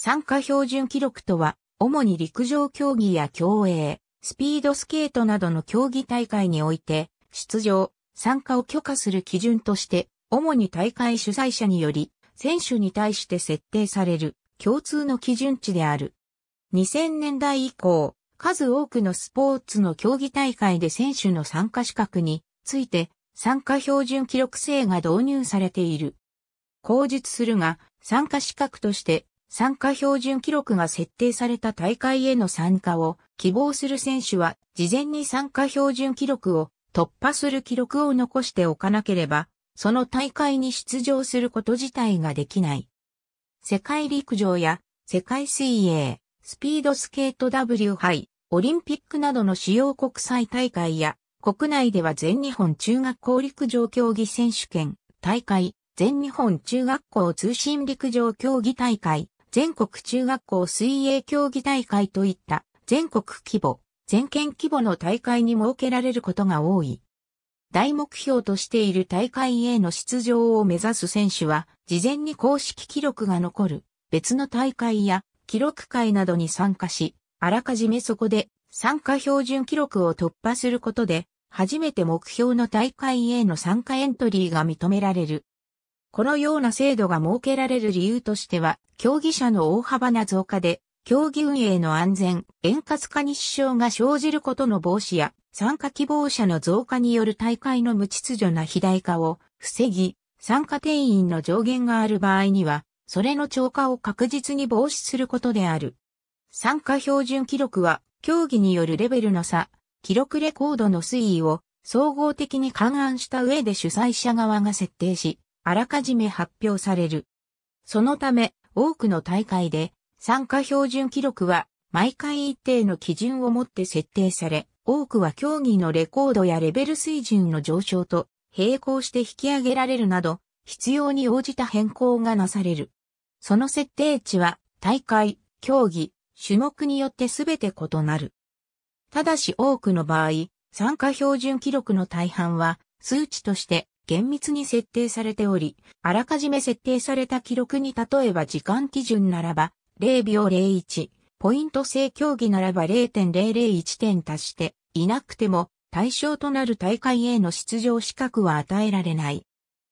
参加標準記録とは、主に陸上競技や競泳、スピードスケートなどの競技大会において、出場、参加を許可する基準として、主に大会主催者により、選手に対して設定される共通の基準値である。2000年代以降、数多くのスポーツの競技大会で選手の参加資格について参加標準記録制が導入されている。口述するが、参加資格として参加標準記録が設定された大会への参加を希望する選手は事前に参加標準記録を突破する記録を残しておかなければ、その大会に出場すること自体ができない。世界陸上や世界水泳、スピードスケート W 杯、オリンピックなどの主要国際大会や国内では全日本中学校陸上競技選手権大会、全日本中学校通信陸上競技大会、全国中学校水泳競技大会といった全国規模、全県規模の大会に設けられることが多い。大目標としている大会への出場を目指す選手は、事前に公式記録が残る別の大会や記録会などに参加し、あらかじめそこで参加標準記録を突破することで、初めて目標の大会への参加エントリーが認められる。このような制度が設けられる理由としては、競技者の大幅な増加で、競技運営の安全、円滑化に支障が生じることの防止や、参加希望者の増加による大会の無秩序な肥大化を防ぎ、参加定員の上限がある場合には、それの超過を確実に防止することである。参加標準記録は、競技によるレベルの差、記録レコードの推移を総合的に勘案した上で主催者側が設定し、あらかじめ発表される。そのため、多くの大会で、参加標準記録は毎回一定の基準をもって設定され、多くは競技のレコードやレベル水準の上昇と並行して引き上げられるなど、必要に応じた変更がなされる。その設定値は大会、競技、種目によって全て異なる。ただし多くの場合、参加標準記録の大半は数値として厳密に設定されており、あらかじめ設定された記録に例えば時間基準ならば0秒01、ポイント制競技ならば0.001点足していなくても対象となる大会への出場資格は与えられない。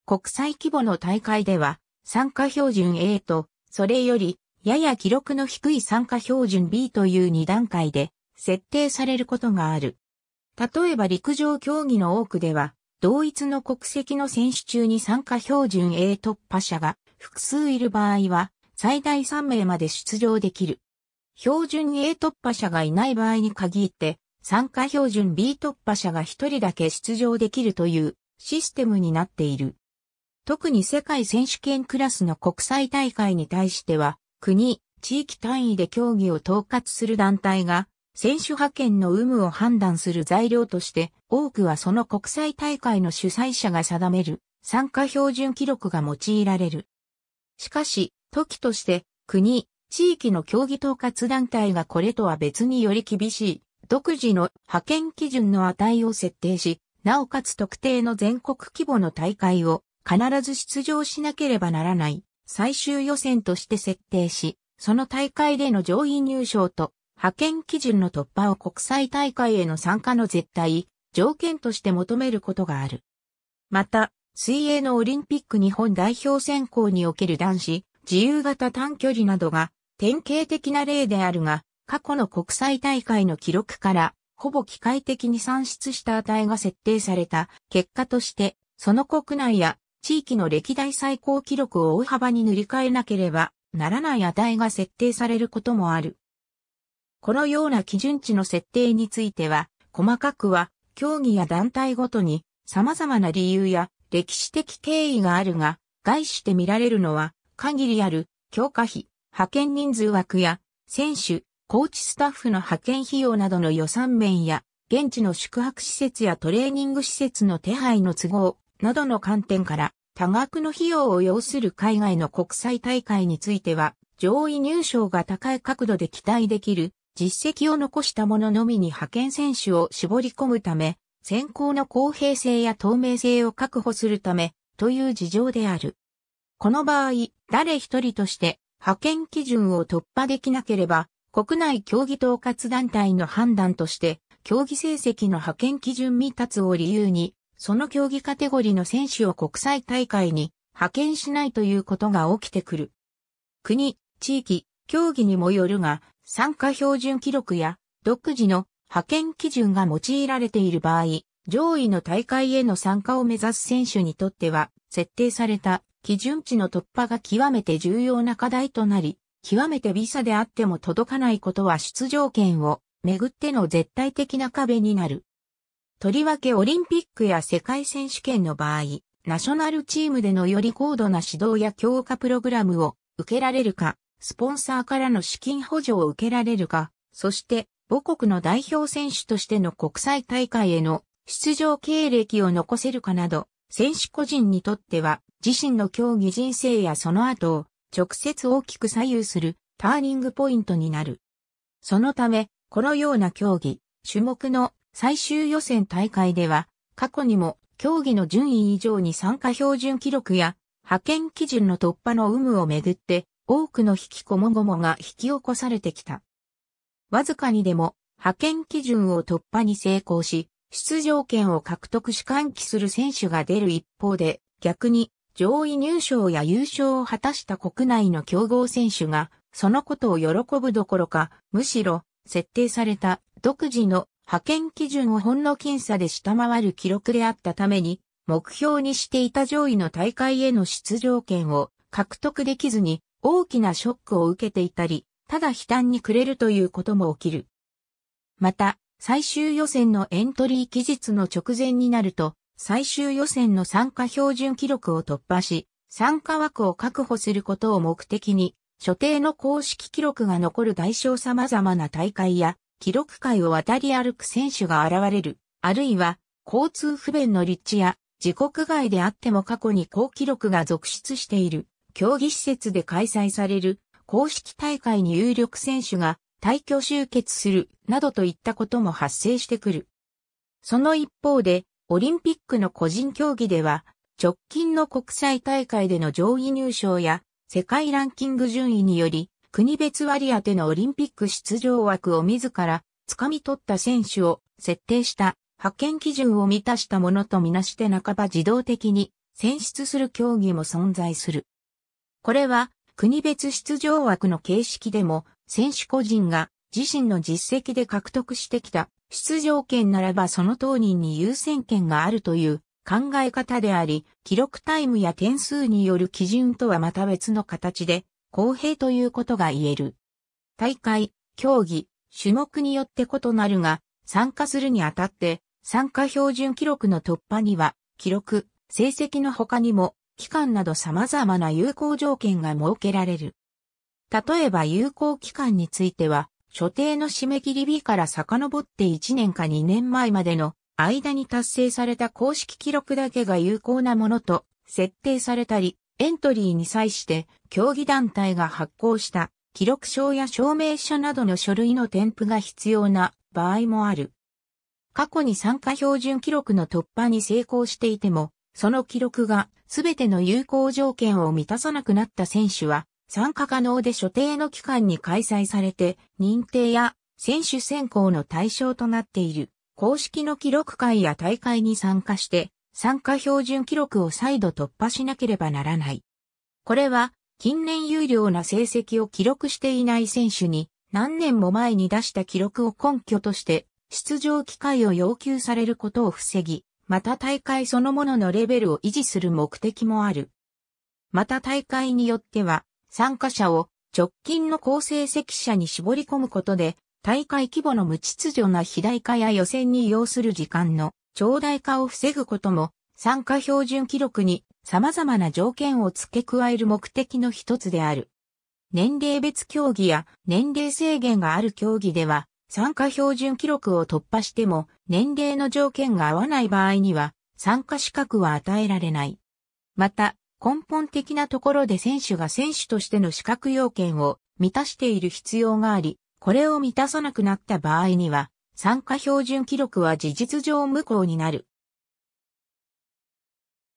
国際規模の大会では参加標準 A とそれよりやや記録の低い参加標準 B という2段階で設定されることがある。例えば陸上競技の多くでは同一の国籍の選手中に参加標準 A 突破者が複数いる場合は、最大3名まで出場できる。標準 A 突破者がいない場合に限って、参加標準 B 突破者が1人だけ出場できるというシステムになっている。特に世界選手権クラスの国際大会に対しては、国、地域単位で競技を統括する団体が選手派遣の有無を判断する材料として、多くはその国際大会の主催者が定める参加標準記録が用いられる。しかし、時として国、地域の競技統括団体がこれとは別により厳しい、独自の派遣基準の値を設定し、なおかつ特定の全国規模の大会を必ず出場しなければならない最終予選として設定し、その大会での上位入賞と派遣基準の突破を国際大会への参加の絶対、条件として求めることがある。また、水泳のオリンピック日本代表選考における男子、自由型短距離などが典型的な例であるが、過去の国際大会の記録から、ほぼ機械的に算出した値が設定された結果として、その国内や地域の歴代最高記録を大幅に塗り替えなければならない値が設定されることもある。このような基準値の設定については、細かくは、競技や団体ごとに様々な理由や歴史的経緯があるが、概して見られるのは、限りある強化費、派遣人数枠や、選手、コーチスタッフの派遣費用などの予算面や、現地の宿泊施設やトレーニング施設の手配の都合などの観点から、多額の費用を要する海外の国際大会については、上位入賞が高い角度で期待できる実績を残した者のみに派遣選手を絞り込むため、選考の公平性や透明性を確保するため、という事情である。この場合、誰一人として派遣基準を突破できなければ、国内競技統括団体の判断として、競技成績の派遣基準未達を理由に、その競技カテゴリの選手を国際大会に派遣しないということが起きてくる。国、地域、競技にもよるが、参加標準記録や独自の派遣基準が用いられている場合、上位の大会への参加を目指す選手にとっては、設定された基準値の突破が極めて重要な課題となり、極めてビサであっても届かないことは出場権をめぐっての絶対的な壁になる。とりわけオリンピックや世界選手権の場合、ナショナルチームでのより高度な指導や強化プログラムを受けられるか、スポンサーからの資金補助を受けられるか、そして母国の代表選手としての国際大会への出場経歴を残せるかなど、選手個人にとっては自身の競技人生やその後を直接大きく左右するターニングポイントになる。そのため、このような競技、種目の最終予選大会では、過去にも競技の順位以上に参加標準記録や派遣基準の突破の有無をめぐって多くの引きこもごもが引き起こされてきた。わずかにでも派遣基準を突破に成功し、出場権を獲得し歓喜する選手が出る一方で、逆に上位入賞や優勝を果たした国内の強豪選手が、そのことを喜ぶどころか、むしろ、設定された独自の派遣基準をほんの僅差で下回る記録であったために、目標にしていた上位の大会への出場権を獲得できずに大きなショックを受けていたり、ただ悲嘆に暮れるということも起きる。また、最終予選のエントリー期日の直前になると、最終予選の参加標準記録を突破し、参加枠を確保することを目的に、所定の公式記録が残る代償様々な大会や、記録会を渡り歩く選手が現れる、あるいは、交通不便の立地や、自国外であっても過去に高記録が続出している。競技施設で開催される公式大会に有力選手が退去集結するなどといったことも発生してくる。その一方で、オリンピックの個人競技では、直近の国際大会での上位入賞や世界ランキング順位により、国別割り当てのオリンピック出場枠を自ら掴み取った選手を設定した派遣基準を満たしたものとみなして半ば自動的に選出する競技も存在する。これは国別出場枠の形式でも選手個人が自身の実績で獲得してきた出場権ならばその当人に優先権があるという考え方であり、記録タイムや点数による基準とはまた別の形で公平ということが言える。大会、競技、種目によって異なるが、参加するにあたって、参加標準記録の突破には、記録、成績の他にも、期間など様々な有効条件が設けられる。例えば有効期間については、所定の締め切り日から遡って1年か2年前までの間に達成された公式記録だけが有効なものと設定されたり、エントリーに際して競技団体が発行した記録証や証明書などの書類の添付が必要な場合もある。過去に参加標準記録の突破に成功していても、その記録がすべての有効条件を満たさなくなった選手は、参加可能で所定の期間に開催されて、認定や選手選考の対象となっている、公式の記録会や大会に参加して、参加標準記録を再度突破しなければならない。これは、近年有料な成績を記録していない選手に、何年も前に出した記録を根拠として、出場機会を要求されることを防ぎ、また大会そのもののレベルを維持する目的もある。また大会によっては、参加者を直近の高成績者に絞り込むことで、大会規模の無秩序な肥大化や予選に要する時間の長大化を防ぐことも、参加標準記録に様々な条件を付け加える目的の一つである。年齢別競技や年齢制限がある競技では、参加標準記録を突破しても年齢の条件が合わない場合には参加資格は与えられない。また、根本的なところで選手が選手としての資格要件を満たしている必要があり、これを満たさなくなった場合には、参加標準記録は事実上無効になる。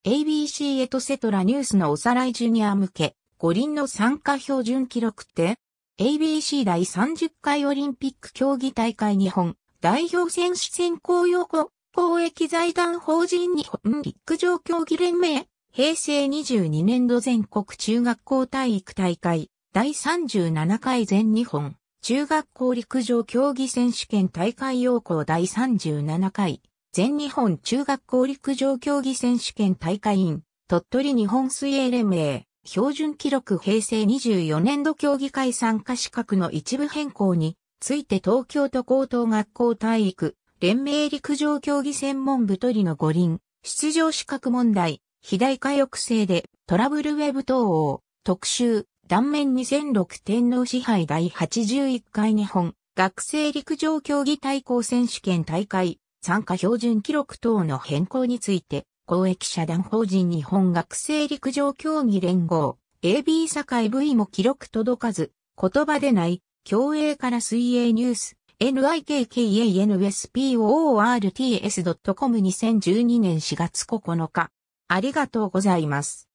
ABC エトセトラニュースのおさらいジュニア向け、五輪の参加標準記録って ABC 第30回オリンピック競技大会日本代表選手選考用語公益財団法人日本陸上競技連盟平成22年度全国中学校体育大会第37回全日本中学校陸上競技選手権大会要項第37回全日本中学校陸上競技選手権大会員鳥取日本水泳連盟標準記録平成24年度競技会参加資格の一部変更について東京都高等学校体育連盟陸上競技専門部取りの五輪出場資格問題肥大化抑制でトラブルウェブ等を特集断面2006天皇支配第81回日本学生陸上競技対抗選手権大会参加標準記録等の変更について公益社団法人日本学生陸上競技連合、AB 境 V も記録届かず、言葉でない、競泳から水泳ニュース、nikkanspORTS.com2012 年4月9日。ありがとうございます。